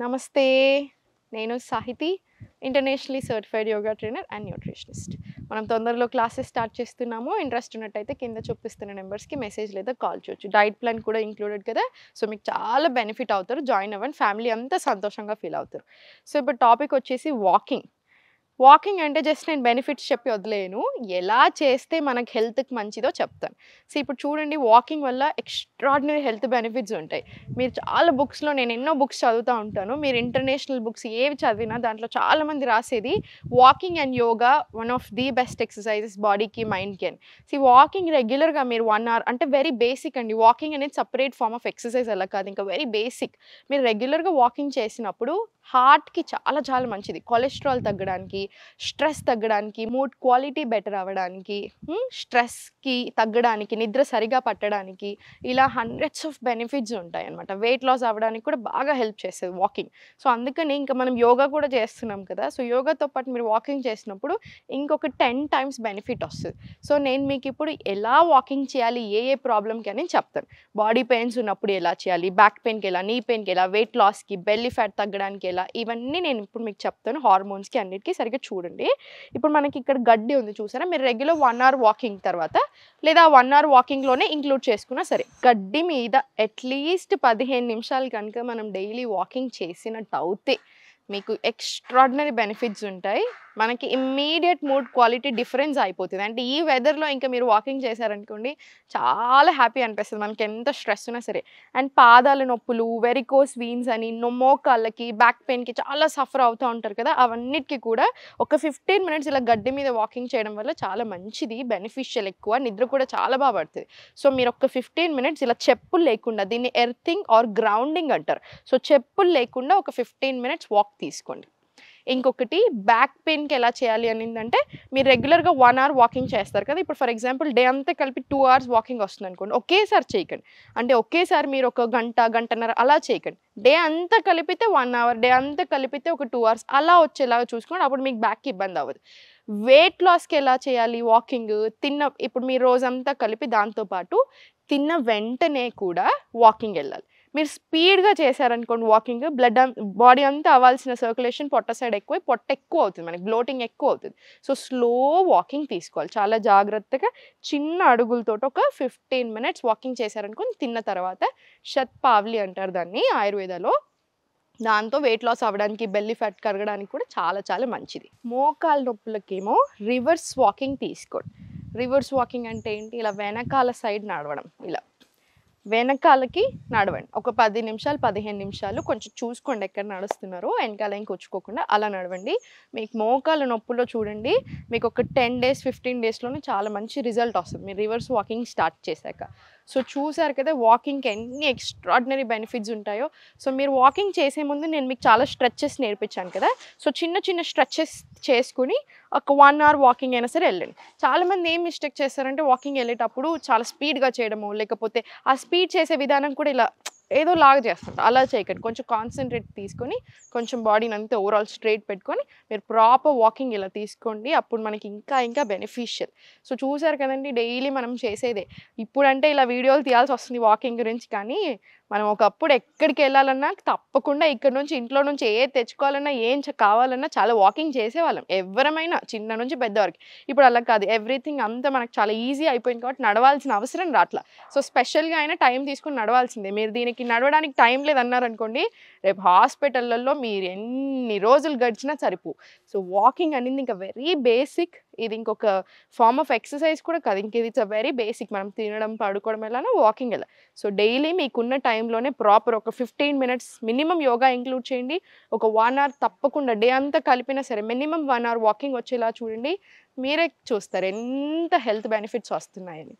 నమస్తే నేను Sahiti internationally certified yoga trainer and nutritionist మనం తొందరలో క్లాసెస్ స్టార్ట్ చేస్తున్నాము ఇంట్రెస్ట్ ఉన్నట్టయితే కింద చూపిస్తున్న నెంబర్స్కి మెసేజ్ లేదా కాల్ చేయొచ్చు డైట్ ప్లాన్ కూడా ఇంక్లూడెడ్ కదా సో మీకు చాలా బెనిఫిట్ అవుతారు జాయిన్ అవ్వండి ఫ్యామిలీ అంతా సంతోషంగా ఫీల్ అవుతారు సో ఇప్పుడు టాపిక్ వచ్చేసి వాకింగ్ వాకింగ్ అంటే జస్ట్ నేను బెనిఫిట్స్ చెప్పి వదిలేను ఎలా చేస్తే మనకు హెల్త్కి మంచిదో చెప్తాను సో ఇప్పుడు చూడండి వాకింగ్ వల్ల ఎక్స్ట్రాడినరీ హెల్త్ బెనిఫిట్స్ ఉంటాయి మీరు చాలా బుక్స్లో నేను ఎన్నో బుక్స్ చదువుతూ ఉంటాను మీరు ఇంటర్నేషనల్ బుక్స్ ఏవి చదివినా దాంట్లో చాలామంది రాసేది walking and yoga one of the best exercises బాడీకి మైండ్కి అని సో వాకింగ్ రెగ్యులర్గా మీరు వన్ అవర్ అంటే వెరీ బేసిక్ అండి వాకింగ్ అనేది సపరేట్ ఫామ్ ఆఫ్ ఎక్సర్సైజ్ అలా కాదు ఇంకా వెరీ బేసిక్ మీరు రెగ్యులర్గా వాకింగ్ చేసినప్పుడు హార్ట్కి చాలా చాలా మంచిది కొలెస్ట్రాల్ తగ్గడానికి స్ట్రెస్ తగ్గడానికి మూడ్ క్వాలిటీ బెటర్ అవ్వడానికి స్ట్రెస్కి తగ్గడానికి నిద్ర సరిగా పట్టడానికి ఇలా హండ్రెడ్స్ ఆఫ్ బెనిఫిట్స్ ఉంటాయి అనమాట వెయిట్ లాస్ అవ్వడానికి కూడా బాగా హెల్ప్ చేస్తుంది వాకింగ్ సో అందుకని ఇంకా మనం యోగా కూడా చేస్తున్నాం కదా సో యోగాతో పాటు మీరు వాకింగ్ చేసినప్పుడు ఇంకొక టెన్ టైమ్స్ బెనిఫిట్ వస్తుంది సో నేను మీకు ఇప్పుడు ఎలా వాకింగ్ చేయాలి ఏ ఏ ప్రాబ్లంకి అని చెప్తాను బాడీ పెయిన్స్ ఉన్నప్పుడు ఎలా చేయాలి బ్యాక్ పెయిన్కి ఎలా నీ పెయిన్కి ఎలా వెయిట్ లాస్కి బెల్లీ ఫ్యాట్ తగ్గడానికి ఎలా ఇవన్నీ నేను ఇప్పుడు మీకు చెప్తాను హార్మోన్స్కి అన్నిటికీ సరిగ్గా ఇక్కడ చూడండి ఇప్పుడు మనకి ఇక్కడ గడ్డి ఉంది చూసారా మీరు రెగ్యులర్ వన్ అవర్ వాకింగ్ తర్వాత లేదా వన్ అవర్ వాకింగ్లోనే ఇంక్లూడ్ చేసుకున్నా సరే గడ్డి మీద అట్లీస్ట్ పదిహేను నిమిషాలు కనుక మనం డైలీ వాకింగ్ చేసినట్టు అవుతే మీకు ఎక్స్ట్రాడినరీ బెనిఫిట్స్ ఉంటాయి మనకి ఇమ్మీడియట్ మూడ్ క్వాలిటీ డిఫరెన్స్ అయిపోతుంది అంటే ఈ వెదర్లో ఇంకా మీరు వాకింగ్ చేశారనుకోండి చాలా హ్యాపీ అనిపిస్తుంది మనకి ఎంత స్ట్రెస్ ఉన్నా సరే అండ్ పాదాల నొప్పులు వెరికోస్ వీన్స్ అని నొమ్మోకాళ్ళకి బ్యాక్ పెయిన్కి చాలా సఫర్ అవుతూ ఉంటారు కదా అవన్నిటికీ కూడా ఒక ఫిఫ్టీన్ మినిట్స్ ఇలా గడ్డి మీద వాకింగ్ చేయడం వల్ల చాలా మంచిది బెనిఫిషియల్ ఎక్కువ నిద్ర కూడా చాలా బాగా పడుతుంది సో మీరు ఒక ఫిఫ్టీన్ మినిట్స్ ఇలా చెప్పులు లేకుండా దీన్ని ఎర్థింగ్ ఆర్ గ్రౌండింగ్ అంటారు సో చెప్పులు లేకుండా ఒక ఫిఫ్టీన్ మినిట్స్ వాక్ తీసుకోండి ఇంకొకటి బ్యాక్ పెయిన్కి ఎలా చేయాలి అనిందంటే మీరు రెగ్యులర్గా వన్ అవర్ వాకింగ్ చేస్తారు కదా ఇప్పుడు ఫర్ ఎగ్జాంపుల్ డే అంతా కలిపి టూ అవర్స్ వాకింగ్ వస్తుంది అనుకోండి ఒకేసారి చేయకండి అంటే ఒకేసారి మీరు ఒక గంట గంటన్నర అలా చేయకండి డే అంతా కలిపితే వన్ అవర్ డే అంతా కలిపితే ఒక టూ అవర్స్ అలా వచ్చేలాగా చూసుకోండి అప్పుడు మీకు బ్యాక్కి ఇబ్బంది అవ్వదు వెయిట్ లాస్కి ఎలా చేయాలి వాకింగ్ తిన్న ఇప్పుడు మీరు రోజంతా కలిపి దాంతోపాటు తిన్న వెంటనే కూడా వాకింగ్ వెళ్ళాలి మీరు స్పీడ్గా చేశారనుకోండి వాకింగ్ బ్లడ్ బాడీ అంతా అవ్వాల్సిన సర్క్యులేషన్ పొట్ట సైడ్ ఎక్కువ పొట్ట ఎక్కువ అవుతుంది మనకి బ్లోటింగ్ ఎక్కువ అవుతుంది సో స్లో వాకింగ్ తీసుకోవాలి చాలా జాగ్రత్తగా చిన్న అడుగులతో ఒక ఫిఫ్టీన్ మినిట్స్ వాకింగ్ చేశారనుకోండి తిన్న తర్వాత షత్పావ్లి అంటారు దాన్ని ఆయుర్వేదలో దాంతో వెయిట్ లాస్ అవ్వడానికి బెల్లీ ఫ్యాట్ కరగడానికి కూడా చాలా చాలా మంచిది మోకాల నొప్పులకేమో రివర్స్ వాకింగ్ తీసుకోండి రివర్స్ వాకింగ్ అంటే ఏంటి ఇలా వెనకాల సైడ్ నడవడం ఇలా వెనకాలకి నడవండి ఒక పది నిమిషాలు పదిహేను నిమిషాలు కొంచెం చూసుకోండి ఎక్కడ నడుస్తున్నారో వెనకాల కూర్చుకోకుండా అలా నడవండి మీకు మోకాల నొప్పులో చూడండి మీకు ఒక టెన్ డేస్ ఫిఫ్టీన్ డేస్లోనే చాలా మంచి రిజల్ట్ వస్తుంది మీరు రివర్స్ వాకింగ్ స్టార్ట్ చేశాక సో చూసారు కదా వాకింగ్కి ఎన్ని ఎక్స్ట్రాడినరీ బెనిఫిట్స్ ఉంటాయో సో మీరు వాకింగ్ చేసే ముందు నేను మీకు చాలా స్ట్రెచ్చెస్ నేర్పించాను కదా సో చిన్న చిన్న స్ట్రెచ్చెస్ చేసుకుని ఒక వన్ అవర్ వాకింగ్ అయినా సరే వెళ్ళండి చాలామంది ఏం మిస్టేక్ చేస్తారంటే వాకింగ్ వెళ్ళేటప్పుడు చాలా స్పీడ్గా చేయడము లేకపోతే ఆ స్పీడ్ చేసే విధానం కూడా ఇలా ఏదో లాగా చేస్తుంటారు అలా చేయకండి కొంచెం కాన్సన్ట్రేట్ తీసుకొని కొంచెం బాడీని అంతా ఓవరాల్ స్ట్రేట్ పెట్టుకొని మీరు ప్రాపర్ వాకింగ్ ఇలా తీసుకోండి అప్పుడు మనకి ఇంకా ఇంకా బెనిఫిషియల్ సో చూసారు కదండి డైలీ మనం చేసేదే ఇప్పుడంటే ఇలా వీడియోలు తీయాల్సి వస్తుంది వాకింగ్ గురించి కానీ మనం ఒకప్పుడు ఎక్కడికి వెళ్ళాలన్నా తప్పకుండా ఇక్కడ నుంచి ఇంట్లో నుంచి ఏ తెచ్చుకోవాలన్నా ఏం కావాలన్నా చాలా వాకింగ్ చేసేవాళ్ళం ఎవరమైనా చిన్న నుంచి పెద్దవారికి ఇప్పుడు అలా కాదు ఎవ్రీథింగ్ అంతా మనకు చాలా ఈజీ అయిపోయింది కాబట్టి నడవాల్సిన అవసరం రాట్లా సో స్పెషల్గా అయినా టైం తీసుకుని నడవాల్సిందే మీరు దీనికి నడవడానికి టైం లేదన్నారనుకోండి రేపు హాస్పిటళ్ళల్లో మీరు ఎన్ని రోజులు గడిచినా సరిపు సో వాకింగ్ అనేది ఇంకా వెరీ బేసిక్ ఇది ఇంకొక ఫార్మ్ ఆఫ్ ఎక్సర్సైజ్ కూడా కాదు ఇంక ఇట్స్ అ వెరీ బేసిక్ మనం తినడం పడుకోవడం వల్ల వాకింగ్ వెళ్ళాలి సో డైలీ మీకున్న టైం టైంలోనే ప్రాపర్ ఒక fifteen minutes minimum yoga include చేయండి ఒక వన్ అవర్ తప్పకుండా డే అంతా కలిపినా సరే మినిమం వన్ అవర్ వాకింగ్ వచ్చేలా చూడండి మీరే చూస్తారు ఎంత హెల్త్ బెనిఫిట్స్ వస్తున్నాయని